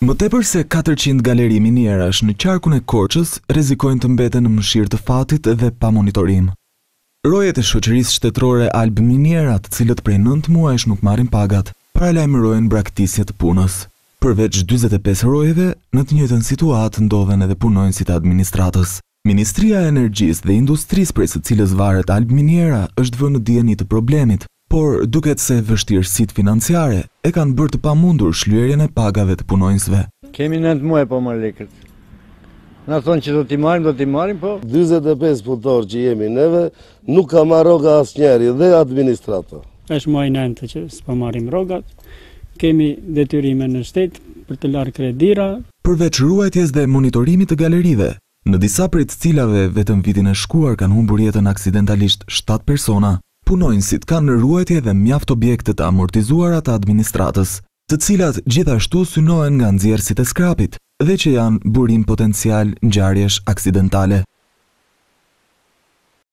Më tepër se 400 galeri minierash në qarkun e korqës rezikojnë të mbeten në mëshirë të fatit dhe pa monitorim. Rojet e shoqërisë shtetërore Alb Minierat, cilët prej 9 muajsh nuk marrin pagat, paralajmërojnë braktisje të punës. Përveç 45 rojeve, në të njëjtën situatë ndodhen edhe punojnë si të administratës. Ministria e Energjisë dhe Industrisë prej së cilës varet Alb Miniera është vënë në dieni të problemit, por duket se vështirësit financiare e kanë bërë të pamundur shlyerjen e pagave të punojnësve. Kemi 9 muaj po më lekët. Na thonë që do t'i marrim, do t'i marrim, po 45 punëtor që jemi neve nuk ka marrë asë asnjëri dhe administrator. Është muaj 9 që s'po marrim rrogat. Kemi detyrime në shtet për të larë kredira. Përveç ruajtjes dhe monitorimit të galerive, në disa prej të cilave vetëm vitin e shkuar kanë humbur jetën aksidentalisht 7 persona punojnësit kanë në dhe mjaft objekte të amortizuarat të administratës, të cilat gjithashtu synohen nga nxjerrësit e skrapit, dhe që janë burim potencial në gjarjesh aksidentale.